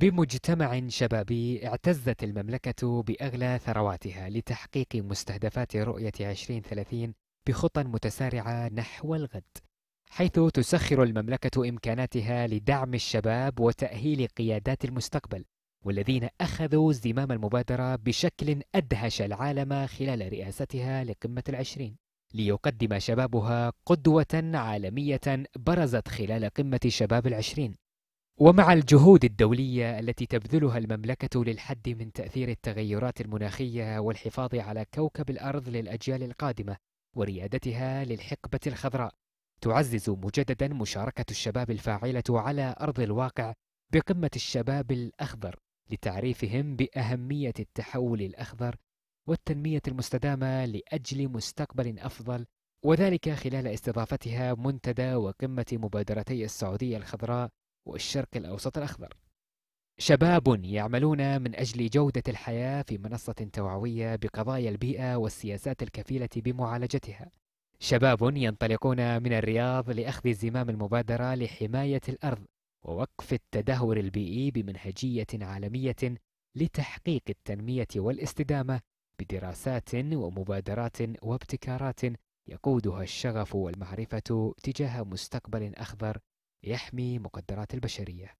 بمجتمع شبابي اعتزت المملكة بأغلى ثرواتها لتحقيق مستهدفات رؤية 2030 بخطى متسارعة نحو الغد حيث تسخر المملكة إمكاناتها لدعم الشباب وتأهيل قيادات المستقبل والذين أخذوا زمام المبادرة بشكل أدهش العالم خلال رئاستها لقمة العشرين ليقدم شبابها قدوة عالمية برزت خلال قمة شباب العشرين ومع الجهود الدولية التي تبذلها المملكة للحد من تأثير التغيرات المناخية والحفاظ على كوكب الأرض للأجيال القادمة وريادتها للحقبة الخضراء، تعزز مجددا مشاركة الشباب الفاعلة على أرض الواقع بقمة الشباب الأخضر لتعريفهم بأهمية التحول الأخضر والتنمية المستدامة لأجل مستقبل أفضل وذلك خلال استضافتها منتدى وقمة مبادرتي السعودية الخضراء والشرق الأوسط الأخضر شباب يعملون من أجل جودة الحياة في منصة توعوية بقضايا البيئة والسياسات الكفيلة بمعالجتها شباب ينطلقون من الرياض لأخذ زمام المبادرة لحماية الأرض ووقف التدهور البيئي بمنهجية عالمية لتحقيق التنمية والاستدامة بدراسات ومبادرات وابتكارات يقودها الشغف والمعرفة تجاه مستقبل أخضر يحمي مقدرات البشرية